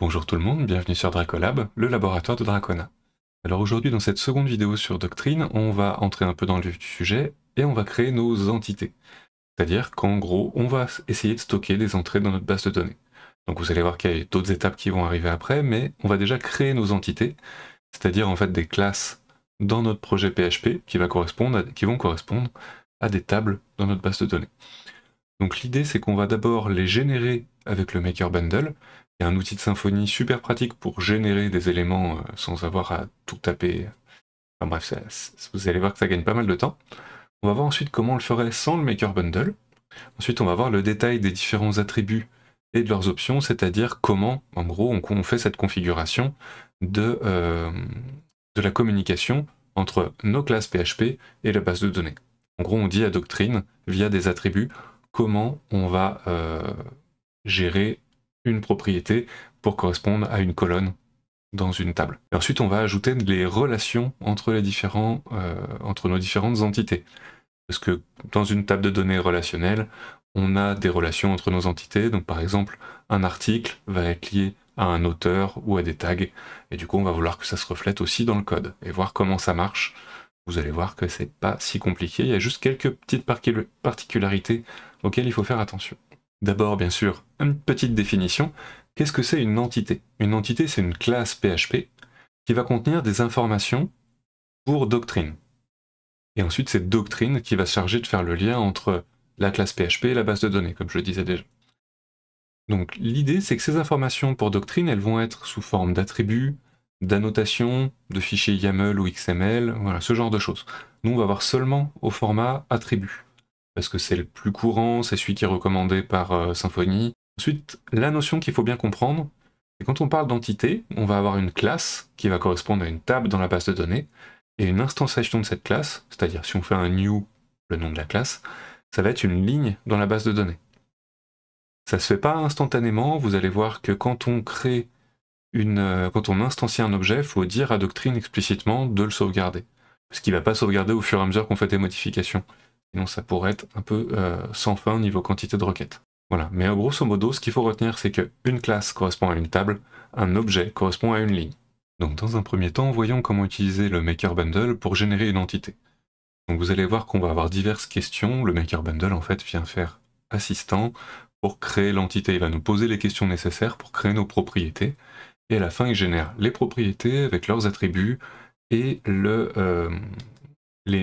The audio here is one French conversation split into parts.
Bonjour tout le monde, bienvenue sur Dracolab, le laboratoire de Dracona. Alors aujourd'hui dans cette seconde vidéo sur Doctrine, on va entrer un peu dans le vif du sujet et on va créer nos entités. C'est-à-dire qu'en gros, on va essayer de stocker des entrées dans notre base de données. Donc vous allez voir qu'il y a d'autres étapes qui vont arriver après, mais on va déjà créer nos entités, c'est-à-dire en fait des classes dans notre projet PHP qui, va correspondre qui vont correspondre à des tables dans notre base de données. Donc l'idée c'est qu'on va d'abord les générer avec le Maker Bundle, il y a un outil de symphonie super pratique pour générer des éléments euh, sans avoir à tout taper. Enfin bref, vous allez voir que ça gagne pas mal de temps. On va voir ensuite comment on le ferait sans le Maker Bundle. Ensuite, on va voir le détail des différents attributs et de leurs options, c'est-à-dire comment, en gros, on, fait cette configuration de, euh, de la communication entre nos classes PHP et la base de données. En gros, on dit à Doctrine, via des attributs, comment on va euh, gérer une propriété pour correspondre à une colonne dans une table. ensuite, on va ajouter les relations entre, les différents, euh, entre nos différentes entités. Parce que dans une table de données relationnelle, on a des relations entre nos entités. Donc par exemple, un article va être lié à un auteur ou à des tags. Et du coup, on va vouloir que ça se reflète aussi dans le code et voir comment ça marche. Vous allez voir que c'est pas si compliqué. Il y a juste quelques petites particularités auxquelles il faut faire attention. D'abord, bien sûr, une petite définition. Qu'est-ce que c'est une entité Une entité, c'est une classe PHP qui va contenir des informations pour doctrine. Et ensuite, c'est doctrine qui va se charger de faire le lien entre la classe PHP et la base de données, comme je le disais déjà. Donc l'idée, c'est que ces informations pour doctrine, elles vont être sous forme d'attributs, d'annotations, de fichiers YAML ou XML, voilà, ce genre de choses. Nous, on va voir seulement au format attributs parce que c'est le plus courant, c'est celui qui est recommandé par euh, Symfony. Ensuite, la notion qu'il faut bien comprendre, c'est quand on parle d'entité, on va avoir une classe qui va correspondre à une table dans la base de données, et une instanciation de cette classe, c'est-à-dire si on fait un new, le nom de la classe, ça va être une ligne dans la base de données. Ça se fait pas instantanément, vous allez voir que quand on crée une, euh, quand on instancie un objet, il faut dire à Doctrine explicitement de le sauvegarder. Parce qu'il va pas sauvegarder au fur et à mesure qu'on fait des modifications. Sinon, ça pourrait être un peu euh, sans fin au niveau quantité de requêtes. Voilà, mais euh, grosso modo, ce qu'il faut retenir, c'est qu'une classe correspond à une table, un objet correspond à une ligne. Donc dans un premier temps, voyons comment utiliser le Maker Bundle pour générer une entité. Donc vous allez voir qu'on va avoir diverses questions. Le Maker Bundle, en fait, vient faire assistant pour créer l'entité. Il va nous poser les questions nécessaires pour créer nos propriétés. Et à la fin, il génère les propriétés avec leurs attributs et le, euh,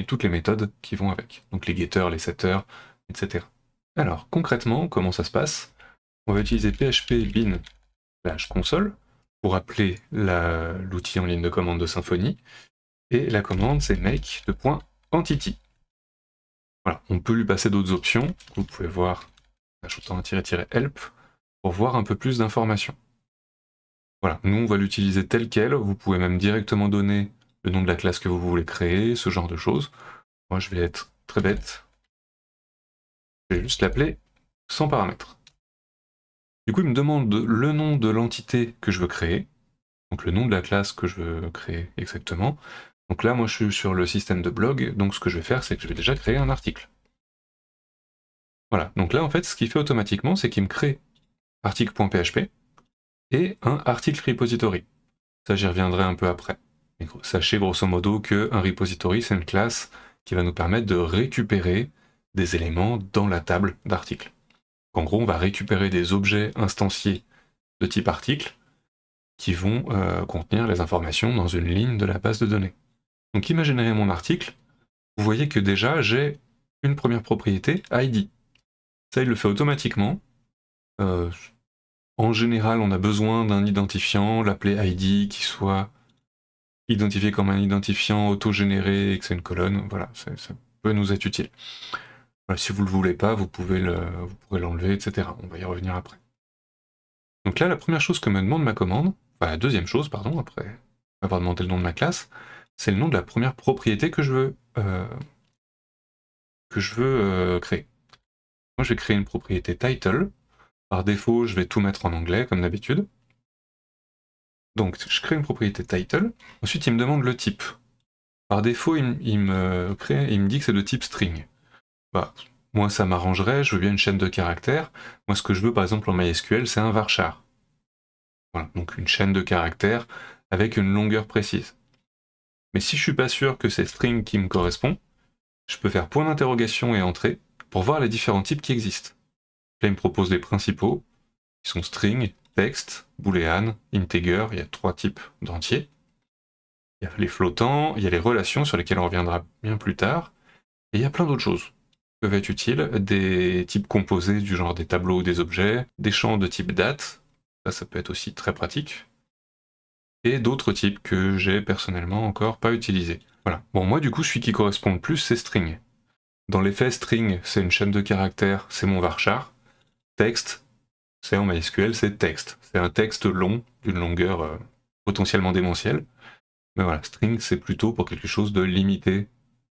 toutes les méthodes qui vont avec, donc les getters, les setters, etc. Alors concrètement, comment ça se passe On va utiliser php bin console pour appeler l'outil en ligne de commande de Symfony, et la commande c'est make de entity. Voilà, on peut lui passer d'autres options, vous pouvez voir en ajoutant un help pour voir un peu plus d'informations. Voilà, nous on va l'utiliser tel quel, vous pouvez même directement donner le nom de la classe que vous voulez créer, ce genre de choses. Moi, je vais être très bête. Je vais juste l'appeler sans paramètres. Du coup, il me demande le nom de l'entité que je veux créer, donc le nom de la classe que je veux créer exactement. Donc là, moi, je suis sur le système de blog, donc ce que je vais faire, c'est que je vais déjà créer un article. Voilà, donc là, en fait, ce qu'il fait automatiquement, c'est qu'il me crée article.php et un article repository. Ça, j'y reviendrai un peu après sachez grosso modo qu'un repository, c'est une classe qui va nous permettre de récupérer des éléments dans la table d'articles. En gros, on va récupérer des objets instanciés de type article qui vont euh, contenir les informations dans une ligne de la base de données. Donc imaginez mon article, vous voyez que déjà j'ai une première propriété, ID. Ça, il le fait automatiquement. Euh, en général, on a besoin d'un identifiant, l'appeler ID, qui soit identifié comme un identifiant auto-généré et que c'est une colonne, voilà, ça peut nous être utile. si vous ne le voulez pas, vous pouvez le, l'enlever, etc. On va y revenir après. Donc là, la première chose que me demande ma commande, enfin la deuxième chose, pardon, après avoir demandé le nom de ma classe, c'est le nom de la première propriété que je veux, euh, que je veux euh, créer. Moi, je vais créer une propriété title. Par défaut, je vais tout mettre en anglais, comme d'habitude. Donc, je crée une propriété title. Ensuite, il me demande le type. Par défaut, il, me, dit que c'est de type string. Bah, moi, ça m'arrangerait, je veux bien une chaîne de caractères. Moi, ce que je veux, par exemple, en MySQL, c'est un varchar. Voilà, donc une chaîne de caractères avec une longueur précise. Mais si je suis pas sûr que c'est string qui me correspond, je peux faire point d'interrogation et entrée pour voir les différents types qui existent. Là, il me propose les principaux, qui sont string, texte, boolean, integer, il y a trois types d'entiers. Il y a les flottants, il y a les relations sur lesquelles on reviendra bien plus tard, et il y a plein d'autres choses qui peuvent être utiles, des types composés du genre des tableaux ou des objets, des champs de type date, ça, ça peut être aussi très pratique, et d'autres types que j'ai personnellement encore pas utilisés. Voilà. Bon, moi du coup, celui qui correspond le plus, c'est string. Dans l'effet string, c'est une chaîne de caractères, c'est mon varchar. Texte, c'est en MySQL, c'est texte. C'est un texte long, d'une longueur euh, potentiellement démentielle. Mais voilà, string, c'est plutôt pour quelque chose de limité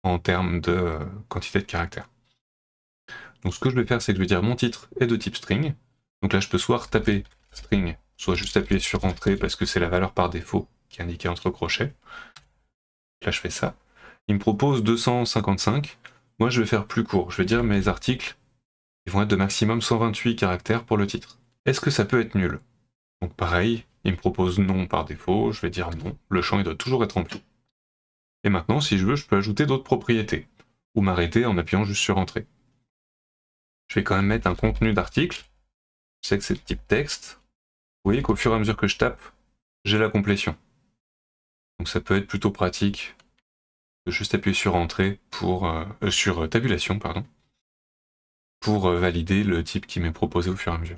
en termes de euh, quantité de caractères. Donc ce que je vais faire, c'est que je vais dire mon titre est de type string. Donc là, je peux soit taper string, soit juste appuyer sur entrée parce que c'est la valeur par défaut qui est indiquée entre crochets. Là, je fais ça. Il me propose 255. Moi, je vais faire plus court. Je vais dire mes articles ils vont être de maximum 128 caractères pour le titre. Est-ce que ça peut être nul Donc pareil, il me propose non par défaut, je vais dire non, le champ il doit toujours être rempli. Et maintenant, si je veux, je peux ajouter d'autres propriétés, ou m'arrêter en appuyant juste sur Entrée. Je vais quand même mettre un contenu d'article, je sais que c'est le type texte. Vous voyez qu'au fur et à mesure que je tape, j'ai la complétion. Donc ça peut être plutôt pratique de juste appuyer sur Entrée pour... Euh, euh, sur euh, Tabulation, pardon, pour euh, valider le type qui m'est proposé au fur et à mesure.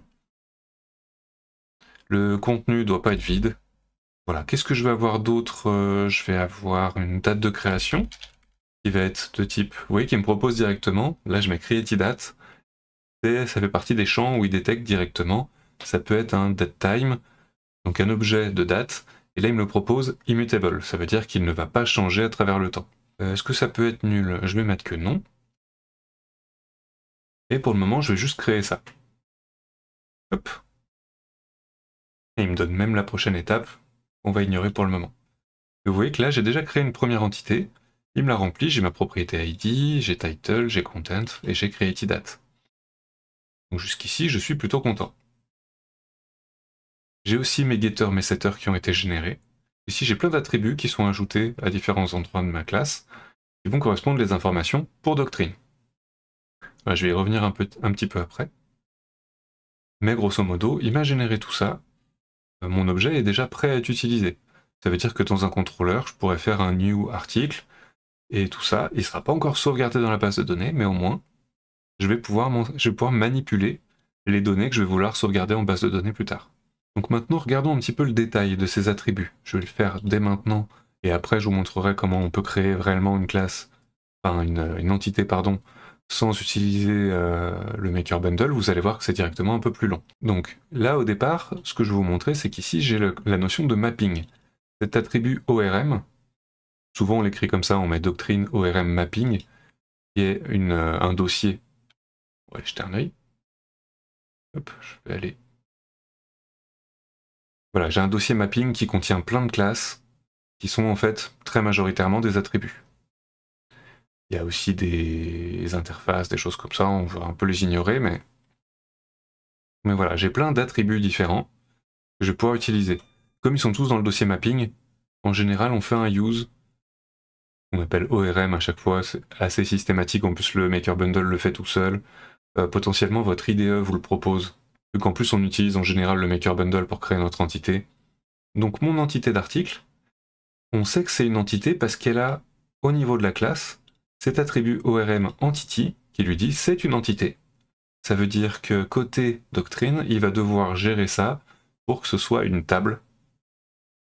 Le contenu doit pas être vide. Voilà, qu'est-ce que je vais avoir d'autre euh, Je vais avoir une date de création qui va être de type, vous voyez, qui me propose directement. Là, je mets Createdate date. Et ça fait partie des champs où il détecte directement. Ça peut être un date time, donc un objet de date. Et là, il me le propose immutable. Ça veut dire qu'il ne va pas changer à travers le temps. Euh, est-ce que ça peut être nul Je vais mettre que non. Et pour le moment, je vais juste créer ça. Hop. Et il me donne même la prochaine étape, on va ignorer pour le moment. vous voyez que là, j'ai déjà créé une première entité, il me la remplit, j'ai ma propriété ID, j'ai title, j'ai content, et j'ai Date. Donc jusqu'ici, je suis plutôt content. J'ai aussi mes getters, mes setters qui ont été générés. Ici, j'ai plein d'attributs qui sont ajoutés à différents endroits de ma classe, qui vont correspondre les informations pour Doctrine. Bah, je vais y revenir un, petit peu après. Mais grosso modo, il m'a généré tout ça. Euh, mon objet est déjà prêt à être utilisé. Ça veut dire que dans un contrôleur, je pourrais faire un new article et tout ça. Il ne sera pas encore sauvegardé dans la base de données, mais au moins, je vais pouvoir, je vais pouvoir manipuler les données que je vais vouloir sauvegarder en base de données plus tard. Donc maintenant, regardons un petit peu le détail de ces attributs. Je vais le faire dès maintenant, et après je vous montrerai comment on peut créer réellement une classe, enfin une entité, pardon, sans utiliser euh, le Maker Bundle, vous allez voir que c'est directement un peu plus long. Donc là, au départ, ce que je vais vous montrer, c'est qu'ici, j'ai la notion de mapping. Cet attribut ORM, souvent on l'écrit comme ça, on met doctrine ORM mapping, qui est euh, un dossier. Ouais, va un œil. Hop, je vais aller. Voilà, j'ai un dossier mapping qui contient plein de classes qui sont en fait très majoritairement des attributs. Il y a aussi des interfaces, des choses comme ça, on va un peu les ignorer, mais, mais voilà, j'ai plein d'attributs différents que je vais pouvoir utiliser. Comme ils sont tous dans le dossier mapping, en général, on fait un use, on appelle ORM à chaque fois, c'est assez systématique, en plus le Maker Bundle le fait tout seul. Euh, potentiellement, votre IDE vous le propose, vu qu'en plus on utilise en général le Maker Bundle pour créer notre entité. Donc mon entité d'article, on sait que c'est une entité parce qu'elle a, au niveau de la classe, cet attribut ORM entity qui lui dit c'est une entité. Ça veut dire que côté doctrine, il va devoir gérer ça pour que ce soit une table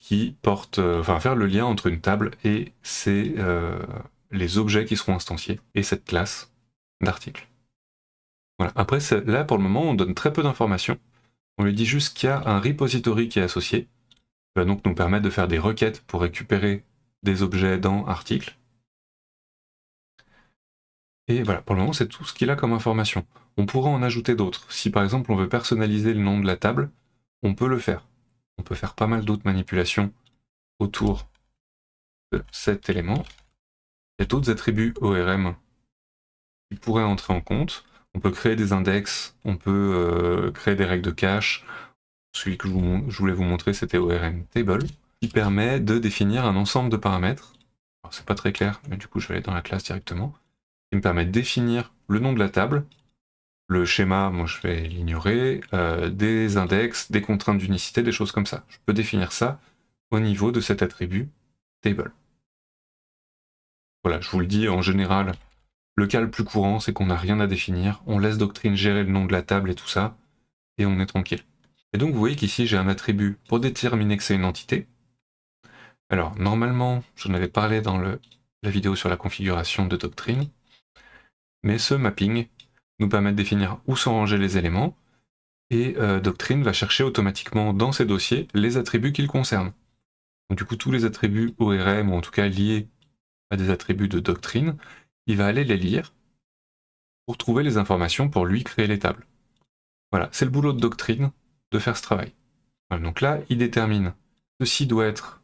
qui porte, euh, enfin faire le lien entre une table et euh, les objets qui seront instanciés et cette classe d'articles. Voilà. Après, là pour le moment, on donne très peu d'informations. On lui dit juste qu'il y a un repository qui est associé, qui va donc nous permettre de faire des requêtes pour récupérer des objets dans articles et voilà, pour le moment, c'est tout ce qu'il a comme information. On pourrait en ajouter d'autres. Si par exemple on veut personnaliser le nom de la table, on peut le faire. On peut faire pas mal d'autres manipulations autour de cet élément. Il y a d'autres attributs ORM qui pourraient entrer en compte. On peut créer des index, on peut euh, créer des règles de cache. Celui que je, voulais vous montrer, c'était ORM Table, qui permet de définir un ensemble de paramètres. C'est pas très clair, mais du coup je vais aller dans la classe directement qui me permet de définir le nom de la table, le schéma, moi je vais l'ignorer, euh, des index, des contraintes d'unicité, des choses comme ça. Je peux définir ça au niveau de cet attribut table. Voilà, je vous le dis, en général, le cas le plus courant, c'est qu'on n'a rien à définir, on laisse Doctrine gérer le nom de la table et tout ça, et on est tranquille. Et donc vous voyez qu'ici j'ai un attribut pour déterminer que c'est une entité. Alors normalement, j'en avais parlé dans le, la vidéo sur la configuration de Doctrine, mais ce mapping nous permet de définir où sont rangés les éléments, et euh, Doctrine va chercher automatiquement dans ses dossiers les attributs qu'il concerne. Donc, du coup, tous les attributs ORM, ou en tout cas liés à des attributs de Doctrine, il va aller les lire pour trouver les informations pour lui créer les tables. Voilà, c'est le boulot de Doctrine de faire ce travail. donc là, il détermine ceci doit être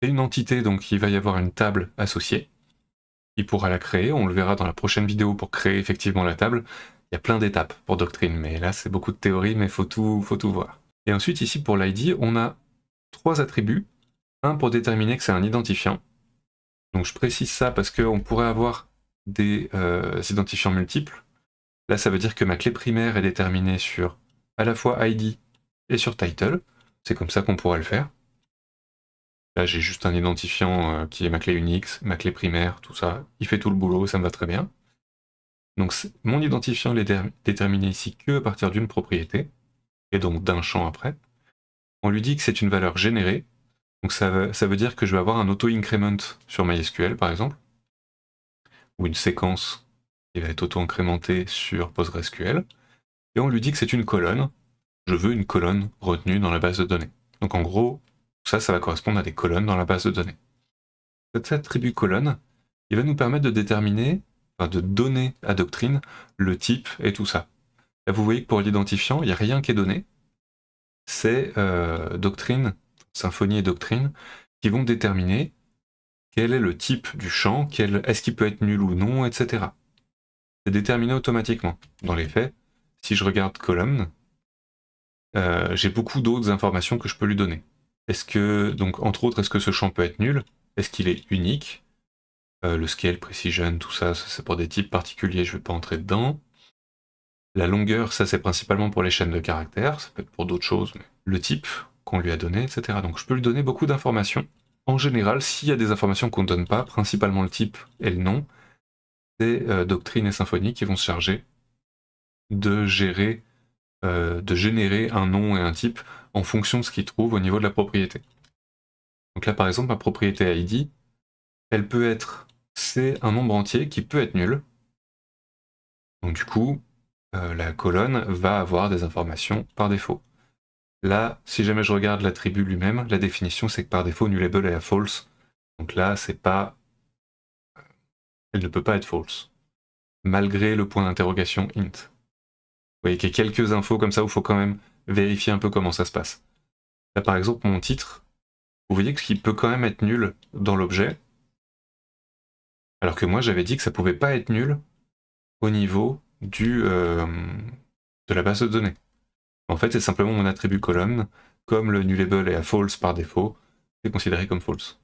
une entité, donc il va y avoir une table associée il pourra la créer. On le verra dans la prochaine vidéo pour créer effectivement la table. Il y a plein d'étapes pour Doctrine, mais là c'est beaucoup de théorie, mais faut tout, faut tout voir. Et ensuite ici pour l'ID, on a trois attributs. Un pour déterminer que c'est un identifiant. Donc je précise ça parce qu'on pourrait avoir des euh, identifiants multiples. Là ça veut dire que ma clé primaire est déterminée sur à la fois ID et sur title. C'est comme ça qu'on pourrait le faire. Là, j'ai juste un identifiant euh, qui est ma clé Unix, ma clé primaire, tout ça. Il fait tout le boulot, ça me va très bien. Donc mon identifiant est déterminé ici que à partir d'une propriété, et donc d'un champ après. On lui dit que c'est une valeur générée, donc ça veut, ça, veut dire que je vais avoir un auto-increment sur MySQL par exemple, ou une séquence qui va être auto-incrémentée sur PostgreSQL, et on lui dit que c'est une colonne, je veux une colonne retenue dans la base de données. Donc en gros, ça, ça va correspondre à des colonnes dans la base de données. Cet attribut colonne, il va nous permettre de déterminer, enfin de donner à Doctrine le type et tout ça. Là, vous voyez que pour l'identifiant, il n'y a rien qui est donné. C'est euh, Doctrine, Symphonie et Doctrine, qui vont déterminer quel est le type du champ, est-ce qu'il peut être nul ou non, etc. C'est déterminé automatiquement. Dans les faits, si je regarde colonne, euh, j'ai beaucoup d'autres informations que je peux lui donner. Est-ce que, donc, entre autres, est-ce que ce champ peut être nul Est-ce qu'il est unique euh, Le scale, precision, tout ça, ça c'est pour des types particuliers, je ne vais pas entrer dedans. La longueur, ça c'est principalement pour les chaînes de caractères, ça peut être pour d'autres choses, mais le type qu'on lui a donné, etc. Donc je peux lui donner beaucoup d'informations. En général, s'il y a des informations qu'on ne donne pas, principalement le type et le nom, c'est euh, Doctrine et Symfony qui vont se charger de gérer, euh, de générer un nom et un type en fonction de ce qu'il trouve au niveau de la propriété. Donc là, par exemple, ma propriété ID, elle peut être c'est un nombre entier qui peut être nul. Donc du coup, euh, la colonne va avoir des informations par défaut. Là, si jamais je regarde l'attribut lui-même, la définition c'est que par défaut, nullable est à false. Donc là, c'est pas. Euh, elle ne peut pas être false. Malgré le point d'interrogation int. Vous voyez qu'il y a quelques infos comme ça où il faut quand même vérifier un peu comment ça se passe. Là, par exemple, mon titre, vous voyez que ce qui peut quand même être nul dans l'objet, alors que moi, j'avais dit que ça pouvait pas être nul au niveau du, euh, de la base de données. En fait, c'est simplement mon attribut colonne. Comme le nullable est à false par défaut, c'est considéré comme false.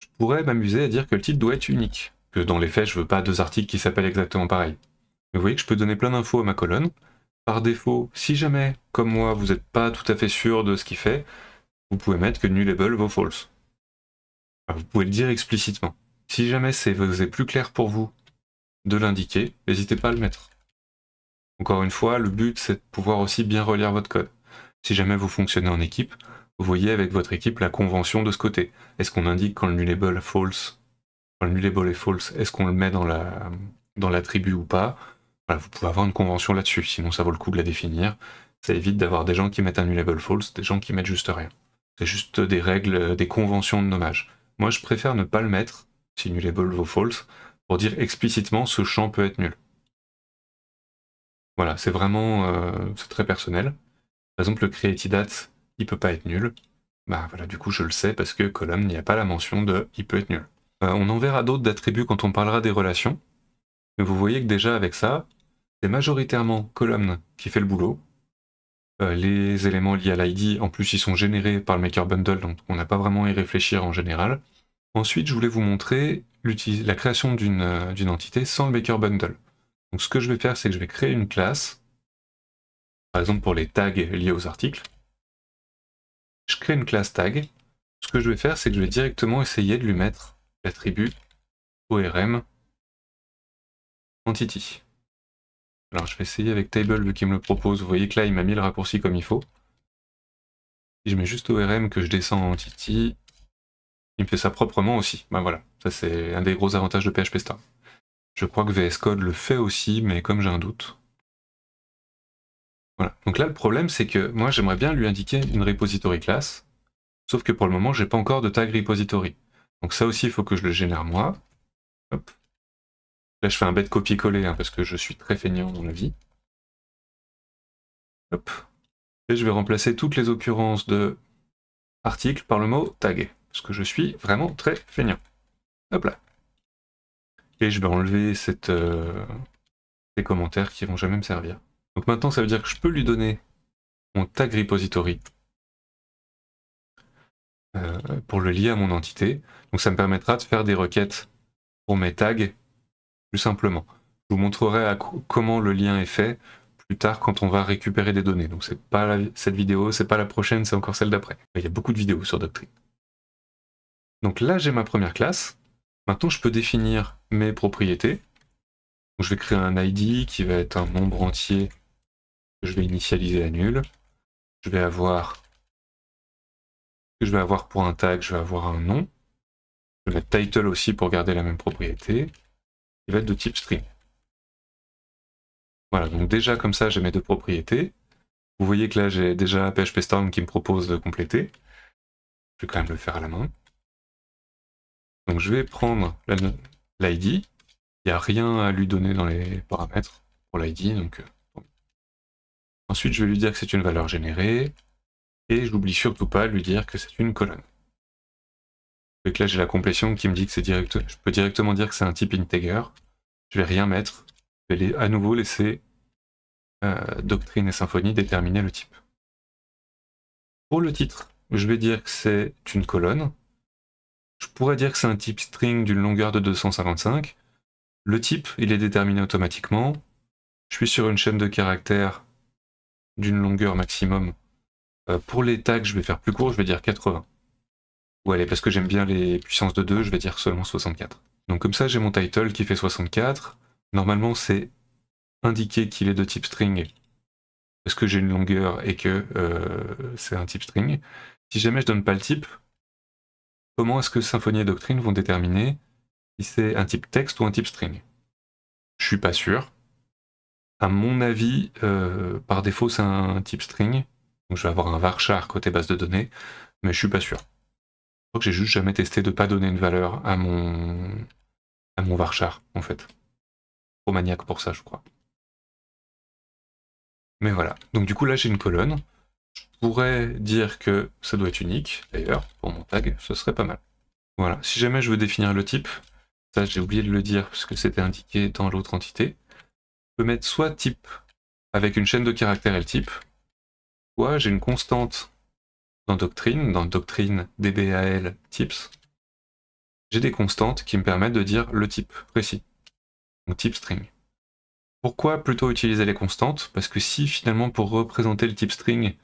Je pourrais m'amuser à dire que le titre doit être unique, que dans les faits, je veux pas deux articles qui s'appellent exactement pareil. vous voyez que je peux donner plein d'infos à ma colonne, par défaut, si jamais, comme moi, vous n'êtes pas tout à fait sûr de ce qu'il fait, vous pouvez mettre que nullable vaut false. vous pouvez le dire explicitement. Si jamais c'est plus clair pour vous de l'indiquer, n'hésitez pas à le mettre. Encore une fois, le but c'est de pouvoir aussi bien relire votre code. Si jamais vous fonctionnez en équipe, vous voyez avec votre équipe la convention de ce côté. Est-ce qu'on indique quand le nullable false, quand le nullable est false, est-ce qu'on le met dans la dans l'attribut ou pas bah, vous pouvez avoir une convention là-dessus, sinon ça vaut le coup de la définir. Ça évite d'avoir des gens qui mettent un nullable false, des gens qui mettent juste rien. C'est juste des règles, des conventions de nommage. Moi, je préfère ne pas le mettre, si nullable vaut false, pour dire explicitement ce champ peut être nul. Voilà, c'est vraiment euh, c'est très personnel. Par exemple, le createDate, il peut pas être nul. Bah voilà, du coup, je le sais parce que column, n'y a pas la mention de il peut être nul. Euh, on en verra d'autres d'attributs quand on parlera des relations. Mais vous voyez que déjà avec ça, c'est majoritairement Column qui fait le boulot. Euh, les éléments liés à l'ID, en plus, ils sont générés par le Maker Bundle, donc on n'a pas vraiment à y réfléchir en général. Ensuite, je voulais vous montrer la création euh, d'une entité sans le Maker Bundle. Donc ce que je vais faire, c'est que je vais créer une classe, par exemple pour les tags liés aux articles. Je crée une classe tag. Ce que je vais faire, c'est que je vais directement essayer de lui mettre l'attribut ORM entity. Alors je vais essayer avec Table vu qu'il me le propose. Vous voyez que là il m'a mis le raccourci comme il faut. je mets juste ORM que je descends en entity il me fait ça proprement aussi. Ben voilà, ça c'est un des gros avantages de PHP Star. Je crois que VS Code le fait aussi, mais comme j'ai un doute. Voilà. Donc là le problème c'est que moi j'aimerais bien lui indiquer une repository classe sauf que pour le moment j'ai pas encore de tag repository. Donc ça aussi il faut que je le génère moi. Hop. Là, je fais un bête copier-coller hein, parce que je suis très feignant dans la vie. Et je vais remplacer toutes les occurrences de article par le mot tag parce que je suis vraiment très feignant. Hop là. Et je vais enlever euh, ces commentaires qui ne vont jamais me servir. Donc maintenant, ça veut dire que je peux lui donner mon tag repository euh, pour le lier à mon entité. Donc ça me permettra de faire des requêtes pour mes tags plus simplement. Je vous montrerai comment le lien est fait plus tard quand on va récupérer des données. Donc c'est pas cette vidéo, c'est pas la prochaine, c'est encore celle d'après. Il y a beaucoup de vidéos sur Doctrine. Donc là j'ai ma première classe. Maintenant je peux définir mes propriétés. je vais créer un ID qui va être un nombre entier que je vais initialiser à nul. Je vais avoir que je vais avoir pour un tag, je vais avoir un nom. Je vais mettre title aussi pour garder la même propriété. Il va être de type string. Voilà, donc déjà comme ça j'ai mes deux propriétés. Vous voyez que là j'ai déjà PHP Storm qui me propose de compléter. Je vais quand même le faire à la main. Donc je vais prendre l'ID. Il n'y a rien à lui donner dans les paramètres pour l'ID. Donc... Euh, Ensuite je vais lui dire que c'est une valeur générée. Et je n'oublie surtout pas de lui dire que c'est une colonne. Donc là, j'ai la complétion qui me dit que c'est direct. Je peux directement dire que c'est un type integer. Je vais rien mettre. Je vais à nouveau laisser euh, Doctrine et Symphonie déterminer le type. Pour le titre, je vais dire que c'est une colonne. Je pourrais dire que c'est un type string d'une longueur de 255. Le type, il est déterminé automatiquement. Je suis sur une chaîne de caractères d'une longueur maximum. Euh, pour les tags, je vais faire plus court, je vais dire 80. Ou allez, parce que j'aime bien les puissances de 2, je vais dire seulement 64. Donc comme ça, j'ai mon title qui fait 64. Normalement, c'est indiqué qu'il est de type string parce que j'ai une longueur et que euh, c'est un type string. Si jamais je donne pas le type, comment est-ce que Symfony et Doctrine vont déterminer si c'est un type texte ou un type string Je suis pas sûr. À mon avis, euh, par défaut, c'est un type string. Donc je vais avoir un varchar côté base de données, mais je suis pas sûr crois que j'ai juste jamais testé de ne pas donner une valeur à mon à mon varchar en fait. Trop maniaque pour ça, je crois. Mais voilà. Donc du coup là j'ai une colonne. Je pourrais dire que ça doit être unique. D'ailleurs pour mon tag, ce serait pas mal. Voilà. Si jamais je veux définir le type, ça j'ai oublié de le dire parce que c'était indiqué dans l'autre entité. Je peux mettre soit type avec une chaîne de caractères et le type, soit j'ai une constante dans Doctrine, dans Doctrine DBAL Tips, j'ai des constantes qui me permettent de dire le type précis, donc type string. Pourquoi plutôt utiliser les constantes Parce que si finalement pour représenter le type string,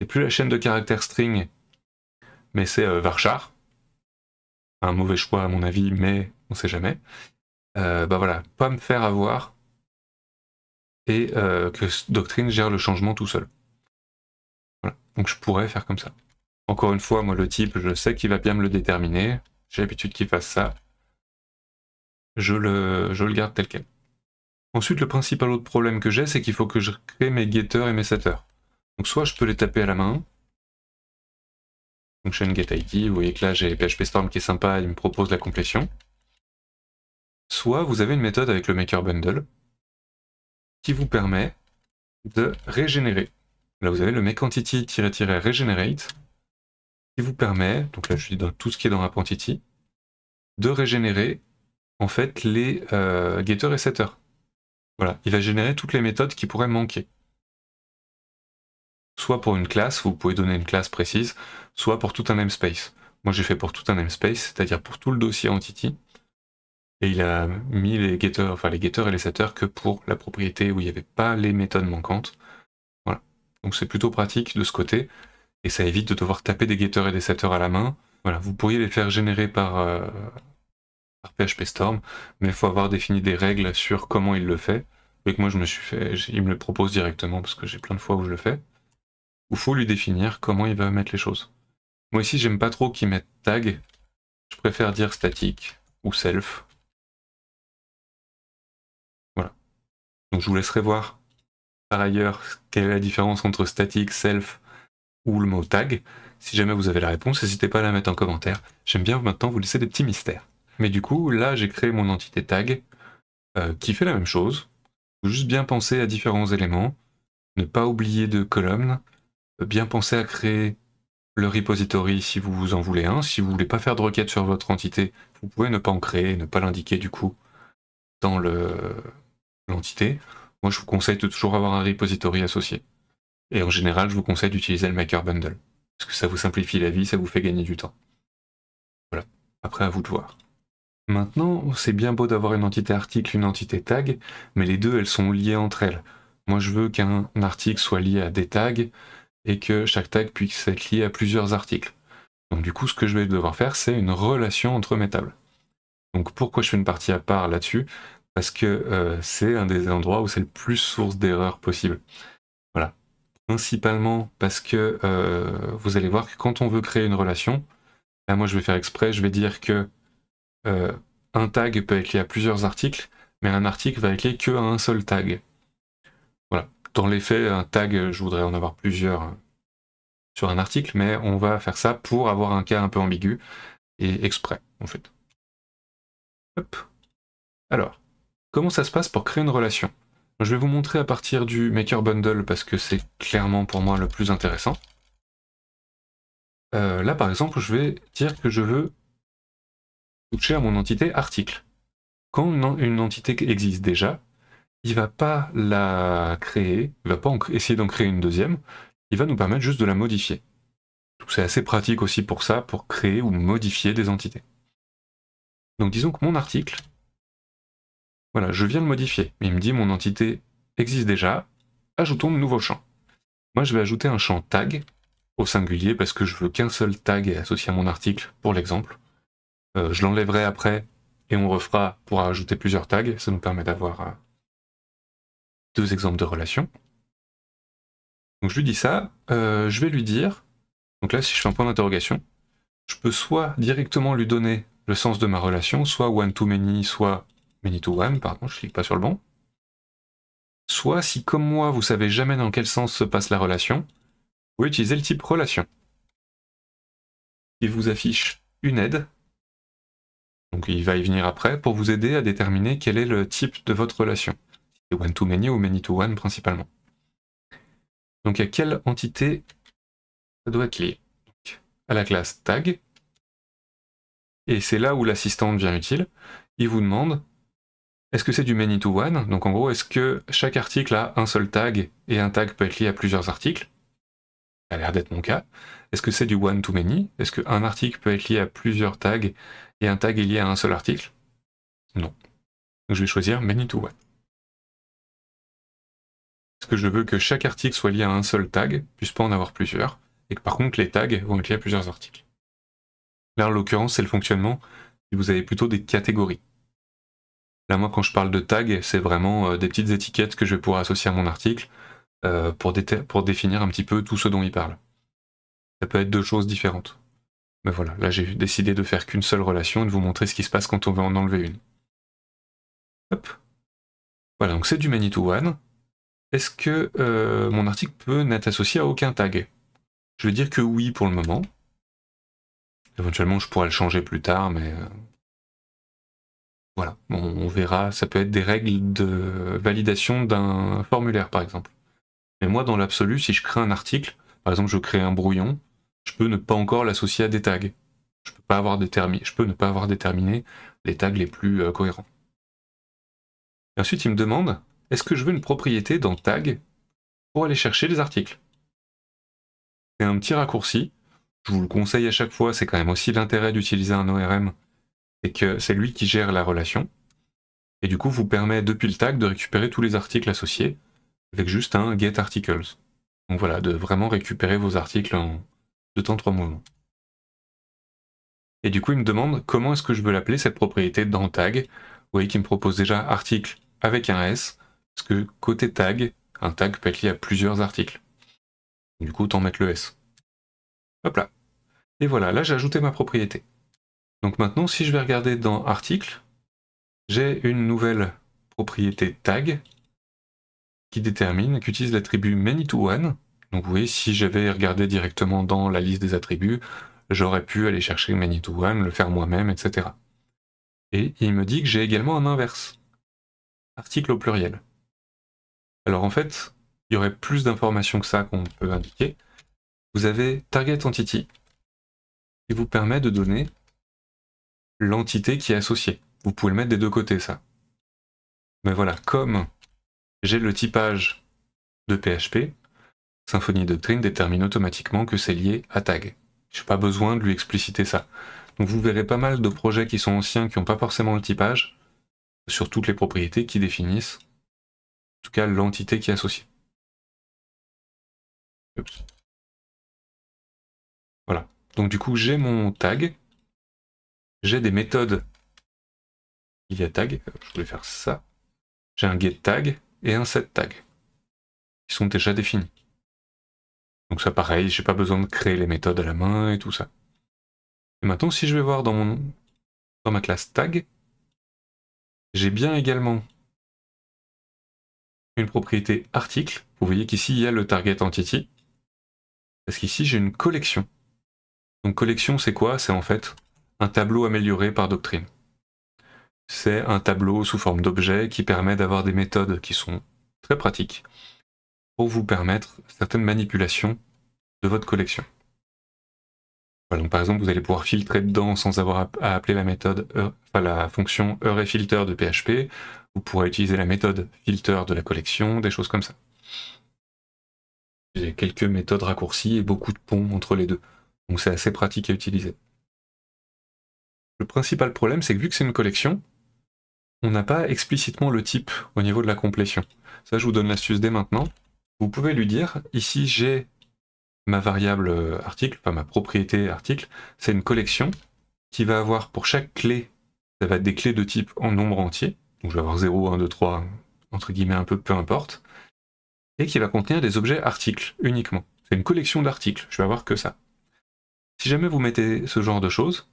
c'est plus la chaîne de caractères string, mais c'est euh, varchar, un mauvais choix à mon avis, mais on sait jamais, euh, bah voilà, pas me faire avoir et euh, que Doctrine gère le changement tout seul. donc je pourrais faire comme ça. Encore une fois, moi, le type, je sais qu'il va bien me le déterminer. J'ai l'habitude qu'il fasse ça. Je le, le garde tel quel. Ensuite, le principal autre problème que j'ai, c'est qu'il faut que je crée mes getters et mes setters. Donc soit je peux les taper à la main. Function getID, vous voyez que là j'ai PHP qui est sympa, il me propose la complétion. Soit vous avez une méthode avec le maker bundle qui vous permet de régénérer. Là vous avez le makeEntity-regenerate vous permet, donc là je suis dans tout ce qui est dans Apprentity, de régénérer en fait les euh, getters et setters. Voilà, il va générer toutes les méthodes qui pourraient manquer. Soit pour une classe, vous pouvez donner une classe précise, soit pour tout un namespace. Moi j'ai fait pour tout un namespace, c'est-à-dire pour tout le dossier entity, et il a mis les getters, enfin les getters et les setters que pour la propriété où il n'y avait pas les méthodes manquantes. Voilà. Donc c'est plutôt pratique de ce côté et ça évite de devoir taper des getters et des setters à la main. Voilà, vous pourriez les faire générer par, euh, PHP Storm, mais il faut avoir défini des règles sur comment il le fait. Et moi je me suis fait, il me le propose directement parce que j'ai plein de fois où je le fais. Il faut lui définir comment il va mettre les choses. Moi ici j'aime pas trop qu'il mette tag. Je préfère dire statique ou self. Voilà. Donc je vous laisserai voir par ailleurs quelle est la différence entre statique, self ou le mot tag, si jamais vous avez la réponse, n'hésitez pas à la mettre en commentaire. J'aime bien maintenant vous laisser des petits mystères. Mais du coup, là, j'ai créé mon entité tag euh, qui fait la même chose. juste bien penser à différents éléments, ne pas oublier de colonnes, euh, bien penser à créer le repository si vous en voulez un. Si vous voulez pas faire de requête sur votre entité, vous pouvez ne pas en créer, ne pas l'indiquer du coup dans l'entité. Moi, je vous conseille de toujours avoir un repository associé. Et en général, je vous conseille d'utiliser le Maker Bundle, parce que ça vous simplifie la vie, ça vous fait gagner du temps. Voilà, après à vous de voir. Maintenant, c'est bien beau d'avoir une entité article, une entité tag, mais les deux, elles sont liées entre elles. Moi, je veux qu'un article soit lié à des tags et que chaque tag puisse être lié à plusieurs articles. Donc du coup, ce que je vais devoir faire, c'est une relation entre mes tables. Donc pourquoi je fais une partie à part là-dessus Parce que euh, c'est un des endroits où c'est le plus source d'erreurs possible. Voilà principalement parce que euh, vous allez voir que quand on veut créer une relation, là moi je vais faire exprès, je vais dire que euh, un tag peut être lié à plusieurs articles, mais un article va être lié que un seul tag. Voilà. Dans les faits, un tag, je voudrais en avoir plusieurs euh, sur un article, mais on va faire ça pour avoir un cas un peu ambigu et exprès, en fait. Alors, comment ça se passe pour créer une relation je vais vous montrer à partir du Maker Bundle parce que c'est clairement pour moi le plus intéressant. Euh, là, par exemple, je vais dire que je veux toucher à mon entité article. Quand une entité existe déjà, il ne va pas la créer, il ne va pas essayer d'en créer une deuxième, il va nous permettre juste de la modifier. C'est assez pratique aussi pour ça, pour créer ou modifier des entités. Donc disons que mon article, voilà, je viens le modifier. Il me dit mon entité existe déjà, ajoutons de nouveau champ. Moi, je vais ajouter un champ tag au singulier parce que je veux qu'un seul tag est associé à mon article pour l'exemple. Euh, je l'enlèverai après et on refera pour ajouter plusieurs tags. Ça nous permet d'avoir euh, deux exemples de relations. Donc je lui dis ça, euh, je vais lui dire, donc là si je fais un point d'interrogation, je peux soit directement lui donner le sens de ma relation, soit one-to-many, soit one, pardon, je clique pas sur le bon. Soit, si comme moi, vous savez jamais dans quel sens se passe la relation, vous pouvez le type relation. Il vous affiche une aide, donc il va y venir après, pour vous aider à déterminer quel est le type de votre relation. C'est one-to-many ou many-to-one principalement. Donc à quelle entité ça doit être lié À la classe tag, et c'est là où l'assistante vient utile, il vous demande est-ce que c'est du many to one Donc en gros, est-ce que chaque article a un seul tag et un tag peut être lié à plusieurs articles Ça a l'air d'être mon cas. Est-ce que c'est du one to many Est-ce qu'un article peut être lié à plusieurs tags et un tag est lié à un seul article Non. Donc je vais choisir many to one. Est-ce que je veux que chaque article soit lié à un seul tag, puisse pas en avoir plusieurs, et que par contre les tags vont être liés à plusieurs articles Là, en l'occurrence, c'est le fonctionnement si vous avez plutôt des catégories. Là, moi, quand je parle de tag, c'est vraiment euh, des petites étiquettes que je vais pouvoir associer à mon article euh, pour, définir un petit peu tout ce dont il parle. Ça peut être deux choses différentes. Mais voilà, là, j'ai décidé de faire qu'une seule relation et de vous montrer ce qui se passe quand on veut en enlever une. Hop. Voilà, donc c'est du many to one Est-ce que euh, mon article peut n'être associé à aucun tag Je vais dire que oui pour le moment. Éventuellement, je pourrais le changer plus tard, mais voilà, on, verra. Ça peut être des règles de validation d'un formulaire, par exemple. Mais moi, dans l'absolu, si je crée un article, par exemple, je crée un brouillon, je peux ne pas encore l'associer à des tags. Je peux pas avoir je peux ne pas avoir déterminé les tags les plus euh, cohérents. ensuite, il me demande est-ce que je veux une propriété dans tag pour aller chercher les articles C'est un petit raccourci. Je vous le conseille à chaque fois, c'est quand même aussi l'intérêt d'utiliser un ORM et que c'est lui qui gère la relation. Et du coup, vous permet depuis le tag de récupérer tous les articles associés avec juste un get articles. Donc voilà, de vraiment récupérer vos articles en deux temps trois mouvements. Et du coup, il me demande comment est-ce que je veux l'appeler cette propriété dans tag. Vous voyez qu'il me propose déjà article avec un S, parce que côté tag, un tag peut être lié à plusieurs articles. Du coup, autant mettre le S. Hop là. Et voilà, là j'ai ajouté ma propriété. Donc maintenant, si je vais regarder dans article, j'ai une nouvelle propriété tag qui détermine, qu'utilise l'attribut many-to-one. Donc vous voyez, si j'avais regardé directement dans la liste des attributs, j'aurais pu aller chercher many-to-one, le faire moi-même, etc. Et il me dit que j'ai également un inverse. Article au pluriel. Alors en fait, il y aurait plus d'informations que ça qu'on peut indiquer. Vous avez target entity qui vous permet de donner l'entité qui est associée. Vous pouvez le mettre des deux côtés, ça. Mais voilà, comme j'ai le typage de PHP, Symfony Doctrine détermine automatiquement que c'est lié à tag. Je n'ai pas besoin de lui expliciter ça. Donc vous verrez pas mal de projets qui sont anciens, qui n'ont pas forcément le typage, sur toutes les propriétés qui définissent, en tout cas l'entité qui est associée. Voilà. Donc du coup, j'ai mon tag j'ai des méthodes y a tag. Je vais faire ça. J'ai un get tag et un set tag qui sont déjà définis. Donc ça pareil, j'ai pas besoin de créer les méthodes à la main et tout ça. Et maintenant si je vais voir dans mon dans ma classe tag, j'ai bien également une propriété article. Vous voyez qu'ici il y a le target entity. Parce qu'ici j'ai une collection. Donc collection c'est quoi C'est en fait un tableau amélioré par doctrine. C'est un tableau sous forme d'objet qui permet d'avoir des méthodes qui sont très pratiques pour vous permettre certaines manipulations de votre collection. par exemple, vous allez pouvoir filtrer dedans sans avoir à appeler la méthode, euh, enfin la fonction heure filter de PHP. Vous pourrez utiliser la méthode filter de la collection, des choses comme ça. J'ai quelques méthodes raccourcies et beaucoup de ponts entre les deux. Donc c'est assez pratique à utiliser. Le principal problème, c'est que vu que c'est une collection, on n'a pas explicitement le type au niveau de la complétion. Ça, je vous donne l'astuce dès maintenant. Vous pouvez lui dire, ici j'ai ma variable euh, article, enfin ma propriété article, c'est une collection qui va avoir pour chaque clé, ça va être des clés de type en nombre entier, donc je vais avoir 0, 1, 2, 3, entre guillemets un peu, peu importe, et qui va contenir des objets articles uniquement. C'est une collection d'articles, je vais avoir que ça. Si jamais vous mettez ce genre de choses,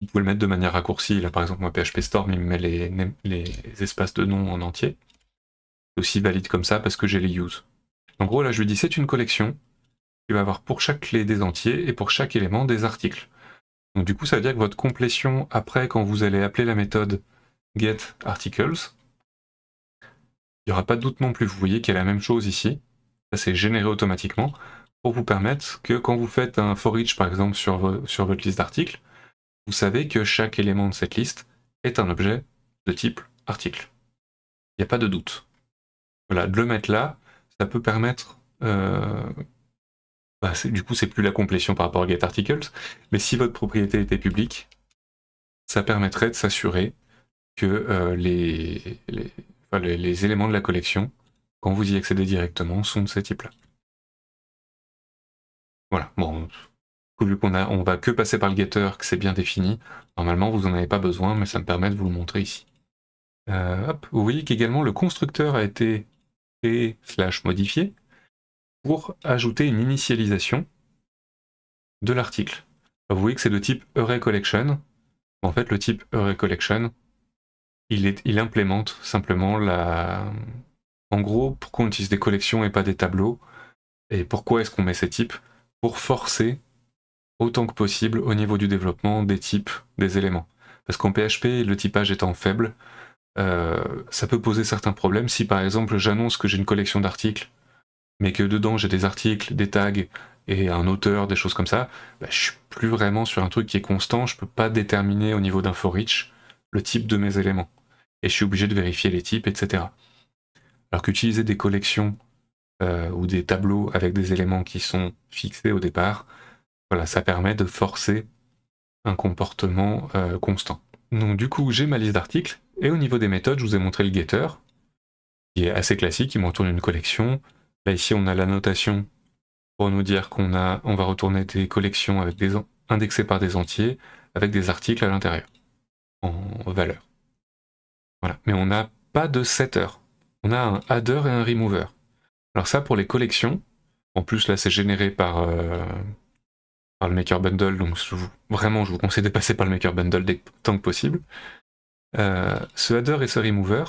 vous pouvez le mettre de manière raccourcie. Là, par exemple, moi, PHP Storm, il me met les, espaces de noms en entier. C'est aussi valide comme ça parce que j'ai les use. En gros, là, je lui dis c'est une collection qui va avoir pour chaque clé des entiers et pour chaque élément des articles. Donc, du coup, ça veut dire que votre complétion, après, quand vous allez appeler la méthode getArticles, il n'y aura pas de doute non plus. Vous voyez qu'il y a la même chose ici. Ça, c'est généré automatiquement pour vous permettre que quand vous faites un for par exemple, sur votre liste d'articles, vous savez que chaque élément de cette liste est un objet de type article. Il n'y a pas de doute. Voilà, de le mettre là, ça peut permettre... Euh, bah, du coup, c'est plus la complétion par rapport à getArticles, mais si votre propriété était publique, ça permettrait de s'assurer que euh, les, les, éléments de la collection, quand vous y accédez directement, sont de ce type-là. Voilà, bon, vu qu'on on va que passer par le getter, que c'est bien défini, normalement vous n'en avez pas besoin, mais ça me permet de vous le montrer ici. Euh, vous voyez qu'également le constructeur a été créé slash modifié pour ajouter une initialisation de l'article. Vous voyez que c'est de type array collection. En fait, le type array collection, il, il implémente simplement la... En gros, pourquoi on utilise des collections et pas des tableaux Et pourquoi est-ce qu'on met ces types Pour forcer autant que possible au niveau du développement des types des éléments. Parce qu'en PHP, le typage étant faible, euh, ça peut poser certains problèmes. Si par exemple j'annonce que j'ai une collection d'articles, mais que dedans j'ai des articles, des tags et un auteur, des choses comme ça, bah, je suis plus vraiment sur un truc qui est constant, je peux pas déterminer au niveau d'un for le type de mes éléments. Et je suis obligé de vérifier les types, etc. Alors qu'utiliser des collections euh, ou des tableaux avec des éléments qui sont fixés au départ, voilà, ça permet de forcer un comportement euh, constant. Donc du coup, j'ai ma liste d'articles, et au niveau des méthodes, je vous ai montré le getter, qui est assez classique, il me retourne une collection. Là ici, on a la notation pour nous dire qu'on on va retourner des collections avec des indexées par des entiers, avec des articles à l'intérieur, en valeur. Voilà, mais on n'a pas de setter. On a un adder et un remover. Alors ça, pour les collections, en plus là, c'est généré par... Euh, par le Maker Bundle, donc vraiment je vous conseille de passer par le Maker Bundle dès, tant que possible. Euh, ce adder et ce remover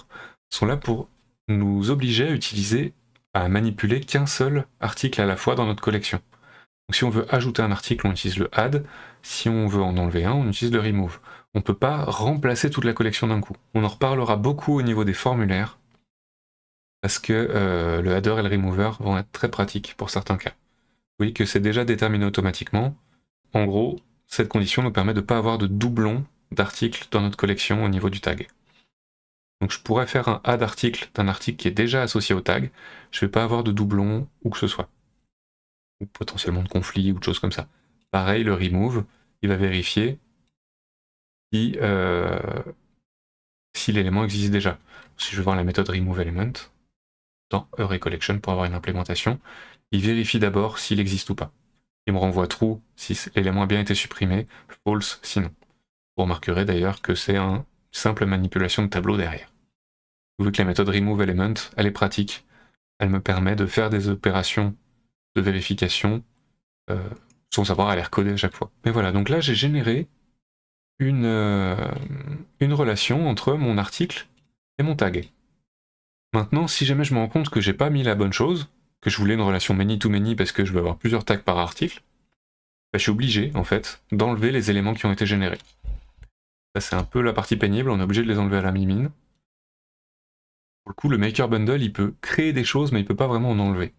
sont là pour nous obliger à utiliser, à manipuler qu'un seul article à la fois dans notre collection. Donc si on veut ajouter un article, on utilise le add, si on veut en enlever un, on utilise le remove. On ne peut pas remplacer toute la collection d'un coup. On en reparlera beaucoup au niveau des formulaires, parce que euh, le adder et le remover vont être très pratiques pour certains cas voyez que c'est déjà déterminé automatiquement. En gros, cette condition nous permet de ne pas avoir de doublons d'articles dans notre collection au niveau du tag. Donc je pourrais faire un add article d'un article qui est déjà associé au tag, je ne vais pas avoir de doublons ou que ce soit. Ou potentiellement de conflits ou de choses comme ça. Pareil, le remove, il va vérifier si, euh, l'élément existe déjà. Si je vais voir la méthode remove element dans arrayCollection pour avoir une implémentation, il vérifie d'abord s'il existe ou pas. Il me renvoie true si l'élément a bien été supprimé, false sinon. Vous remarquerez d'ailleurs que c'est une simple manipulation de tableau derrière. Vu que la méthode removeElement, elle est pratique. Elle me permet de faire des opérations de vérification euh, sans avoir à les recoder à chaque fois. Mais voilà, donc là j'ai généré une, euh, une relation entre mon article et mon tag. Maintenant, si jamais je me rends compte que j'ai pas mis la bonne chose, que je voulais une relation many-to-many parce que je veux avoir plusieurs tags par article, bah, je suis obligé, en fait, d'enlever les éléments qui ont été générés. Ça, c'est un peu la partie pénible, on est obligé de les enlever à la mi-mine. Pour le coup, le Maker Bundle, il peut créer des choses, mais il peut pas vraiment en enlever.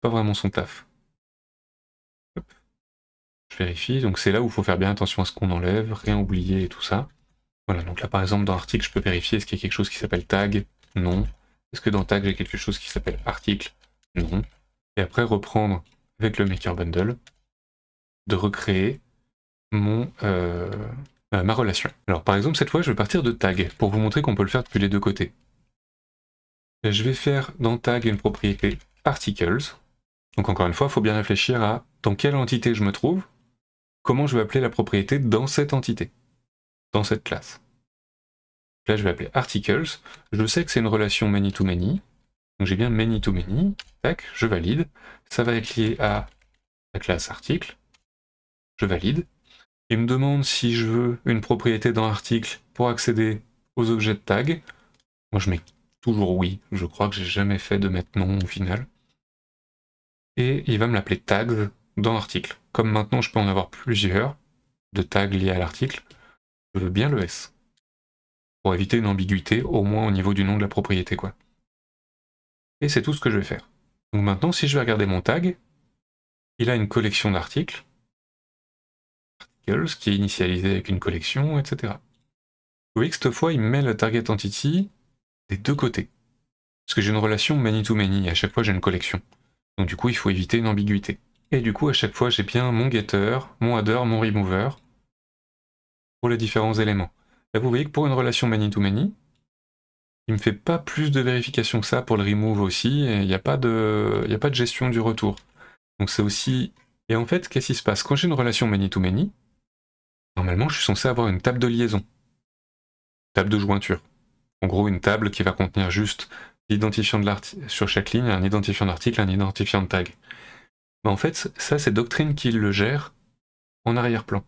Pas vraiment son taf. Je vérifie, donc c'est là où il faut faire bien attention à ce qu'on enlève, rien oublier et tout ça. Voilà, donc là par exemple dans l'article, je peux vérifier est-ce qu'il y a quelque chose qui s'appelle tag, non, est-ce que dans tag, j'ai quelque chose qui s'appelle article Non. Et après, reprendre avec le maker bundle, de recréer mon, euh, euh, ma relation. Alors par exemple, cette fois, je vais partir de tag pour vous montrer qu'on peut le faire depuis les deux côtés. je vais faire dans tag une propriété articles. Donc encore une fois, il faut bien réfléchir à dans quelle entité je me trouve, comment je vais appeler la propriété dans cette entité, dans cette classe je vais appeler articles. Je sais que c'est une relation many-to-many. Donc j'ai bien many-to-many. Tac, je valide. Ça va être lié à la classe article. Je valide. Il me demande si je veux une propriété dans article pour accéder aux objets de tag. Moi, je mets toujours oui. Je crois que j'ai jamais fait de mettre non au final. Et il va me l'appeler tags dans article. Comme maintenant, je peux en avoir plusieurs de tags liés à l'article, je veux bien le S éviter une ambiguïté, au moins au niveau du nom de la propriété. quoi. Et c'est tout ce que je vais faire. Donc maintenant, si je vais regarder mon tag, il a une collection d'articles, articles, qui est initialisé avec une collection, etc. Vous voyez que cette fois, il met la target entity des deux côtés. Parce que j'ai une relation many-to-many, -many, à chaque fois j'ai une collection. Donc du coup, il faut éviter une ambiguïté. Et du coup, à chaque fois, j'ai bien mon getter, mon adder, mon remover, pour les différents éléments vous voyez que pour une relation many-to-many, il il me fait pas plus de vérification que ça pour le remove aussi, et il n'y a, pas de, a pas de gestion du retour. Donc c'est aussi... Et en fait, qu'est-ce qui se passe Quand j'ai une relation many-to-many, normalement, je suis censé avoir une table de liaison. Table de jointure. En gros, une table qui va contenir juste l'identifiant de l'article sur chaque ligne, un identifiant d'article, un identifiant de tag. Mais en fait, ça, c'est Doctrine qui le gère en arrière-plan.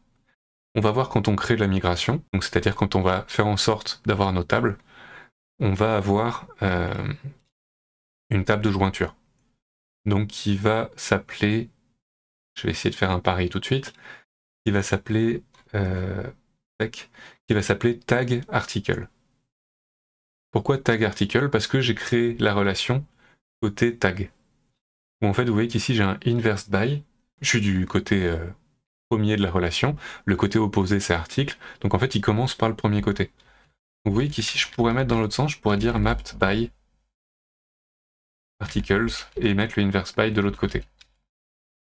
On va voir quand on crée la migration, donc c'est-à-dire quand on va faire en sorte d'avoir nos tables, on va avoir euh, une table de jointure. Donc qui va s'appeler, je vais essayer de faire un pari tout de suite, qui va s'appeler euh, qui va s'appeler tag article. Pourquoi tag article Parce que j'ai créé la relation côté tag. en fait, vous voyez qu'ici j'ai un inverse by. Je suis du côté euh, premier de la relation, le côté opposé c'est article, donc en fait il commence par le premier côté. Vous voyez qu'ici je pourrais mettre dans l'autre sens, je pourrais dire mapped by articles et mettre le inverse by de l'autre côté.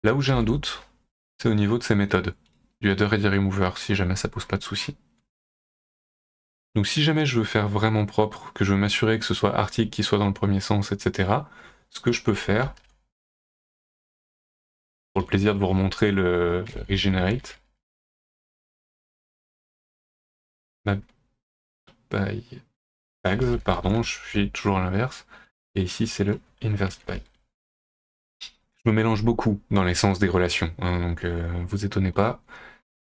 Là où j'ai un doute, c'est au niveau de ces méthodes, du header et du remover si jamais ça pose pas de soucis. Donc si jamais je veux faire vraiment propre, que je veux m'assurer que ce soit article qui soit dans le premier sens, etc., ce que je peux faire, pour le plaisir de vous remontrer le Regenerate. by pardon, je suis toujours à l'inverse. Et ici, c'est le inverse by. Je me mélange beaucoup dans les sens des relations, hein, donc euh, vous étonnez pas.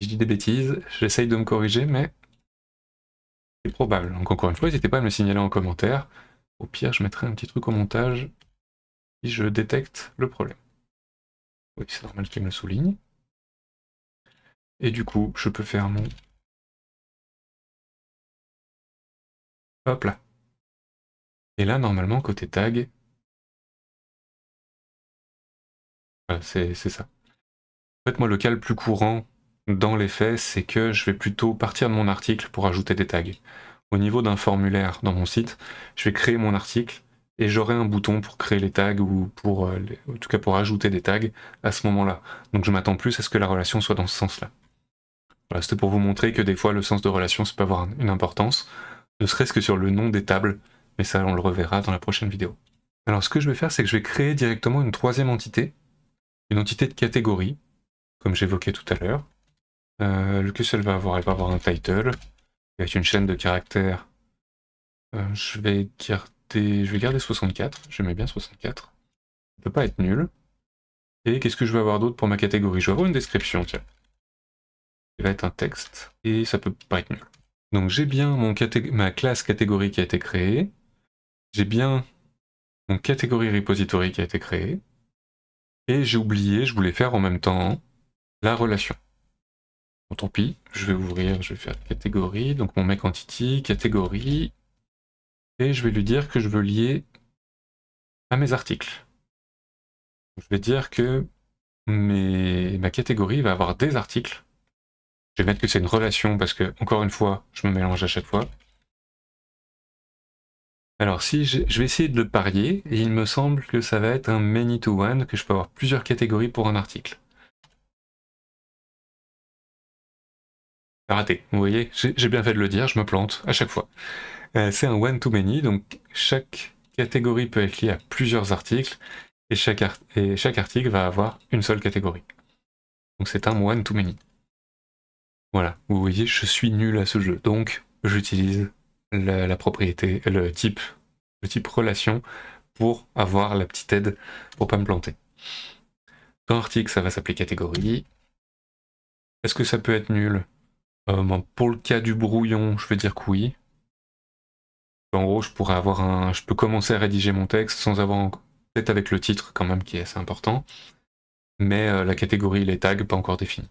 Je dis des bêtises, j'essaye de me corriger, mais c'est probable. Donc encore une fois, n'hésitez pas à me signaler en commentaire. Au pire, je mettrai un petit truc au montage si je détecte le problème c'est normal qu'il me souligne. Et du coup, je peux faire mon... Hop là. Et là, normalement, côté tag... Voilà, euh, c'est ça. En fait, moi, le cas le plus courant dans les faits, c'est que je vais plutôt partir de mon article pour ajouter des tags. Au niveau d'un formulaire dans mon site, je vais créer mon article et j'aurai un bouton pour créer les tags ou pour, euh, en tout cas pour ajouter des tags à ce moment-là. Donc je m'attends plus à ce que la relation soit dans ce sens-là. Voilà, c'était pour vous montrer que des fois le sens de relation, peut avoir une importance, ne serait-ce que sur le nom des tables, mais ça on le reverra dans la prochaine vidéo. Alors ce que je vais faire, c'est que je vais créer directement une troisième entité, une entité de catégorie, comme j'évoquais tout à l'heure. Euh, le que seul va avoir Elle va avoir un title, avec une chaîne de caractères. Euh, je vais dire je vais garder 64, je mets bien 64. Ça ne peut pas être nul. Et qu'est-ce que je vais avoir d'autre pour ma catégorie Je vais avoir une description, tiens. Il va être un texte, et ça ne peut pas être nul. Donc j'ai bien mon ma classe catégorie qui a été créée, j'ai bien mon catégorie repository qui a été créée, et j'ai oublié, je voulais faire en même temps la relation. Bon, tant pis, je vais ouvrir, je vais faire catégorie, donc mon mec entity, catégorie, et je vais lui dire que je veux lier à mes articles. Je vais dire que ma catégorie va avoir des articles. Je vais mettre que c'est une relation parce que, encore une fois, je me mélange à chaque fois. Alors si je, vais essayer de le parier, il me semble que ça va être un many to one, que je peux avoir plusieurs catégories pour un article. raté. Vous voyez, j'ai bien fait de le dire, je me plante à chaque fois. Euh, c'est un one to many, donc chaque catégorie peut être liée à plusieurs articles et chaque, article va avoir une seule catégorie. Donc c'est un one to many. Voilà, vous voyez, je suis nul à ce jeu, donc j'utilise la, propriété, le type, le type relation pour avoir la petite aide pour pas me planter. Dans article, ça va s'appeler catégorie. Est-ce que ça peut être nul euh, pour le cas du brouillon, je vais dire que oui. En gros, je pourrais avoir un. Je peux commencer à rédiger mon texte sans avoir. Peut-être avec le titre, quand même, qui est assez important. Mais euh, la catégorie, les tags, pas encore définis.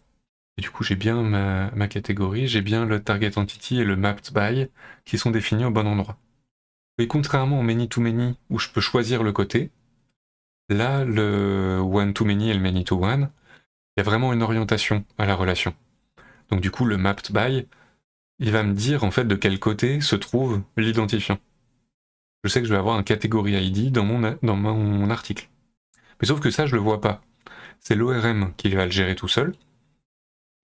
Et du coup, j'ai bien ma, ma catégorie, j'ai bien le target entity et le mapped by qui sont définis au bon endroit. Et contrairement au many to many où je peux choisir le côté, là, le one to many et le many to one, il y a vraiment une orientation à la relation. Donc du coup, le mapped by, il va me dire en fait de quel côté se trouve l'identifiant. Je sais que je vais avoir un catégorie ID dans mon, article. Mais sauf que ça, je le vois pas. C'est l'ORM qui va le gérer tout seul.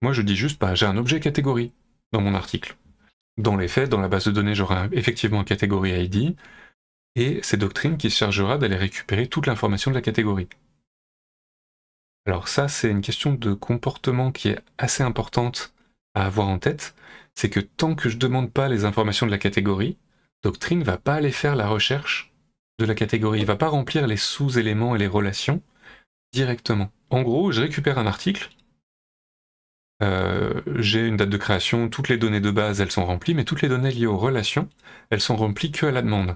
Moi, je dis juste, bah, j'ai un objet catégorie dans mon article. Dans les faits, dans la base de données, j'aurai effectivement un catégorie ID, et c'est Doctrine qui se chargera d'aller récupérer toute l'information de la catégorie. Alors ça, c'est une question de comportement qui est assez importante à avoir en tête, c'est que tant que je ne demande pas les informations de la catégorie, Doctrine ne va pas aller faire la recherche de la catégorie, il va pas remplir les sous-éléments et les relations directement. En gros, je récupère un article, euh, j'ai une date de création, toutes les données de base elles sont remplies, mais toutes les données liées aux relations, elles sont remplies que à la demande.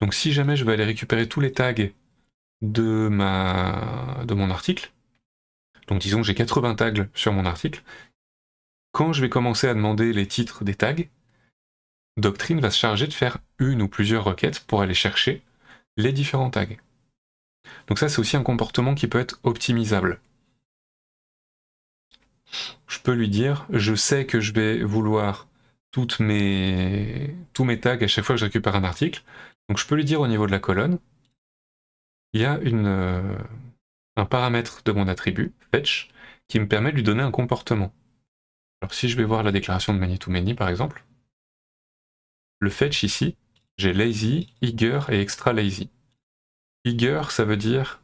Donc si jamais je veux aller récupérer tous les tags de, ma... de mon article, donc disons que j'ai 80 tags sur mon article, quand je vais commencer à demander les titres des tags, Doctrine va se charger de faire une ou plusieurs requêtes pour aller chercher les différents tags. Donc ça, c'est aussi un comportement qui peut être optimisable. Je peux lui dire, je sais que je vais vouloir tous mes tags à chaque fois que je récupère un article. Donc je peux lui dire au niveau de la colonne, il y a euh, un paramètre de mon attribut, fetch, qui me permet de lui donner un comportement. Alors si je vais voir la déclaration de many 2 many par exemple, le fetch ici, j'ai lazy, eager et extra lazy. Eager, ça veut dire,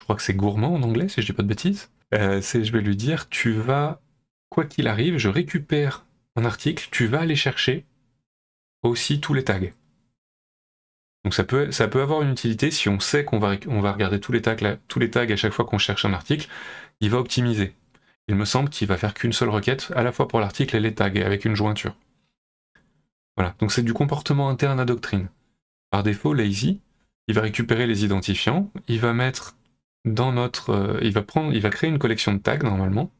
je crois que c'est gourmand en anglais, si je ne dis pas de bêtises. Euh, c'est, je vais lui dire, tu vas, quoi qu'il arrive, je récupère un article, tu vas aller chercher aussi tous les tags. Donc ça peut, avoir une utilité si on sait qu'on va, regarder tous tous les tags à chaque fois qu'on cherche un article, il va optimiser il me semble qu'il va faire qu'une seule requête, à la fois pour l'article et les tags, avec une jointure. Voilà, donc c'est du comportement interne à doctrine. Par défaut, lazy, il va récupérer les identifiants, il va mettre dans notre. Euh, il, va prendre, il va créer une collection de tags normalement.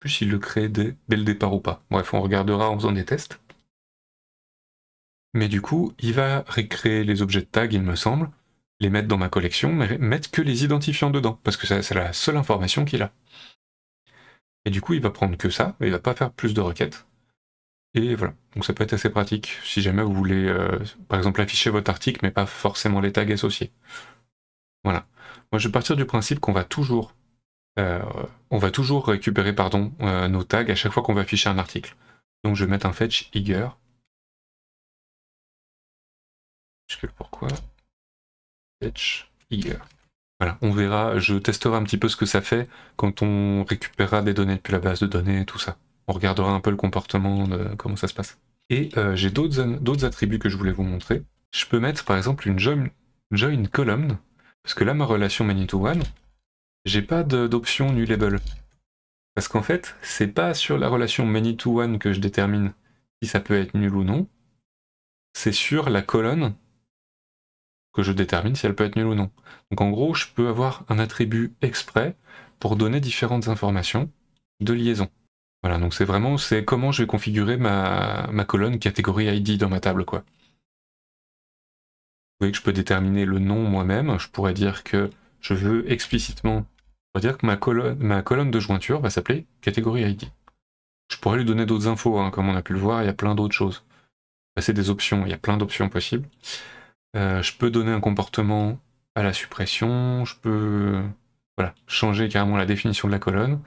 plus il le crée dès, le départ ou pas. Bref, on regardera en faisant des tests. Mais du coup, il va recréer les objets de tags, il me semble, les mettre dans ma collection, mais mettre que les identifiants dedans, parce que c'est la seule information qu'il a. Et du coup, il va prendre que ça, mais il va pas faire plus de requêtes. Et voilà. Donc ça peut être assez pratique si jamais vous voulez, euh, par exemple, afficher votre article, mais pas forcément les tags associés. Voilà. Moi, je vais partir du principe qu'on va toujours, euh, on va toujours récupérer, pardon, euh, nos tags à chaque fois qu'on va afficher un article. Donc je vais mettre un fetch eager. Je sais pourquoi. Fetch eager. Voilà, on verra, je testerai un petit peu ce que ça fait quand on récupérera des données depuis la base de données, et tout ça. On regardera un peu le comportement, comment ça se passe. Et euh, j'ai d'autres attributs que je voulais vous montrer. Je peux mettre par exemple une join, column, parce que là ma relation many-to-one, j'ai pas d'option nullable. Parce qu'en fait, c'est pas sur la relation many-to-one que je détermine si ça peut être nul ou non, c'est sur la colonne je détermine si elle peut être nulle ou non. Donc en gros, je peux avoir un attribut exprès pour donner différentes informations de liaison. Voilà, donc c'est vraiment c'est comment je vais configurer ma, colonne catégorie ID dans ma table. quoi. Vous voyez que je peux déterminer le nom moi-même, je pourrais dire que je veux explicitement, dire que ma colonne, ma colonne de jointure va s'appeler catégorie ID. Je pourrais lui donner d'autres infos, hein, comme on a pu le voir, il y a plein d'autres choses. Bah, c'est des options, il y a plein d'options possibles. Euh, je peux donner un comportement à la suppression, je peux changer carrément la définition de la colonne,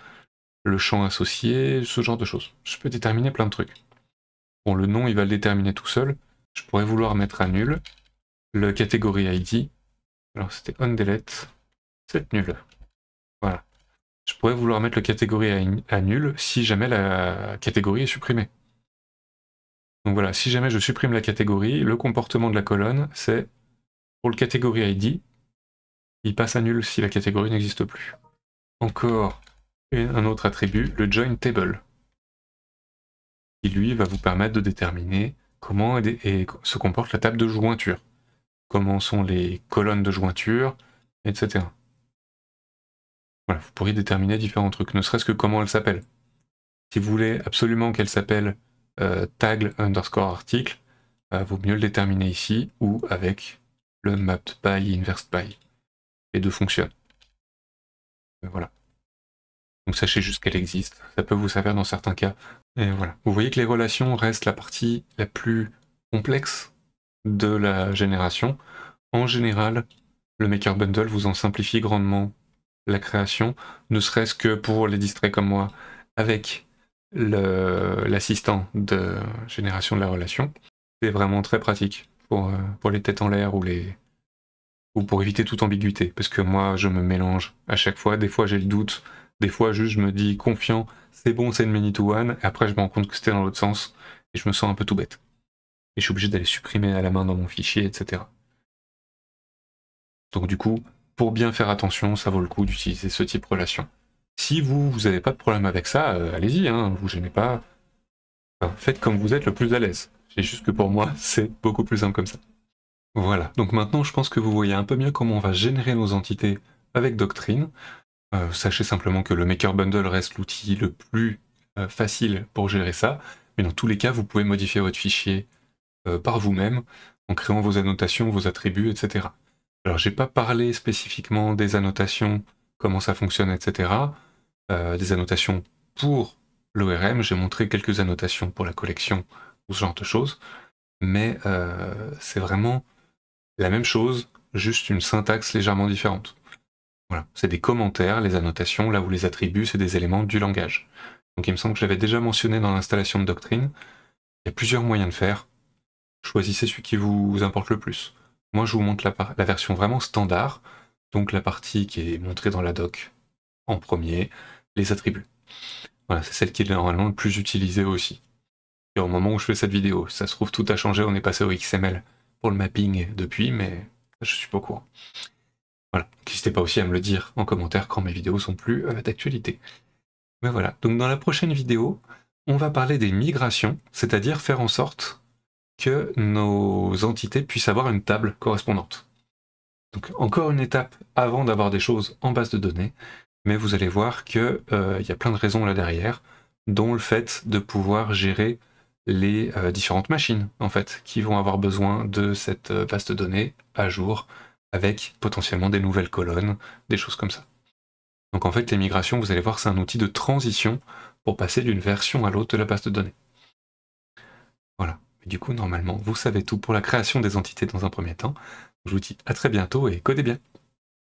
le champ associé, ce genre de choses. Je peux déterminer plein de trucs. Bon, le nom, il va le déterminer tout seul. Je pourrais vouloir mettre à nul le catégorie ID. Alors c'était onDelete, c'est nul. Voilà. Je pourrais vouloir mettre le catégorie à nul si jamais la catégorie est supprimée. Donc voilà, si jamais je supprime la catégorie, le comportement de la colonne, c'est pour le catégorie ID, il passe à nul si la catégorie n'existe plus. Encore un autre attribut, le join table, qui lui va vous permettre de déterminer comment se comporte la table de jointure, comment sont les colonnes de jointure, etc. Voilà, vous pourriez déterminer différents trucs, ne serait-ce que comment elle s'appelle. Si vous voulez absolument qu'elle s'appelle euh, tag underscore article, euh, vaut mieux le déterminer ici ou avec le mapped by inverse by. Les deux fonctionnent. Euh, voilà. Donc sachez juste qu'elle existe. Ça peut vous servir dans certains cas. Et voilà. Vous voyez que les relations restent la partie la plus complexe de la génération. En général, le Maker Bundle vous en simplifie grandement la création, ne serait-ce que pour les distraits comme moi, avec l'assistant de génération de la relation. C'est vraiment très pratique pour, euh, les têtes en l'air ou ou pour éviter toute ambiguïté. Parce que moi, je me mélange à chaque fois. Des fois, j'ai le doute. Des fois, juste, je me dis confiant, c'est bon, c'est une mini to one. Et après, je me rends compte que c'était dans l'autre sens et je me sens un peu tout bête. Et je suis obligé d'aller supprimer à la main dans mon fichier, etc. Donc, du coup, pour bien faire attention, ça vaut le coup d'utiliser ce type de relation. Si vous n'avez pas de problème avec ça, euh, allez-y, hein, vous gênez pas. faites comme vous êtes le plus à l'aise. C'est juste que pour moi, c'est beaucoup plus simple comme ça. Voilà, donc maintenant je pense que vous voyez un peu mieux comment on va générer nos entités avec Doctrine. Euh, sachez simplement que le Maker Bundle reste l'outil le plus euh, facile pour gérer ça, mais dans tous les cas, vous pouvez modifier votre fichier par vous-même en créant vos annotations, vos attributs, etc. Alors j'ai pas parlé spécifiquement des annotations comment ça fonctionne, etc. Euh, des annotations pour l'ORM. J'ai montré quelques annotations pour la collection ou ce genre de choses. Mais euh, c'est vraiment la même chose, juste une syntaxe légèrement différente. Voilà, c'est des commentaires, les annotations, là où les attributs, c'est des éléments du langage. Donc il me semble que j'avais déjà mentionné dans l'installation de Doctrine. Il y a plusieurs moyens de faire. Choisissez celui qui vous importe le plus. Moi, je vous montre la version vraiment standard, donc la partie qui est montrée dans la doc en premier, les attributs. Voilà, c'est celle qui est normalement le plus utilisée aussi. Et au moment où je fais cette vidéo, ça se trouve tout a changé, on est passé au XML pour le mapping depuis, mais je suis pas au courant. Voilà, n'hésitez pas aussi à me le dire en commentaire quand mes vidéos sont plus euh, d'actualité. Mais voilà, donc dans la prochaine vidéo, on va parler des migrations, c'est-à-dire faire en sorte que nos entités puissent avoir une table correspondante. Donc encore une étape avant d'avoir des choses en base de données, mais vous allez voir qu'il euh, y a plein de raisons là derrière, dont le fait de pouvoir gérer les euh, différentes machines en fait qui vont avoir besoin de cette base euh, de données à jour avec potentiellement des nouvelles colonnes, des choses comme ça. Donc en fait les migrations, vous allez voir, c'est un outil de transition pour passer d'une version à l'autre de la base de données. Voilà. du coup, normalement, vous savez tout pour la création des entités dans un premier temps. Je vous dis à très bientôt et codez bien.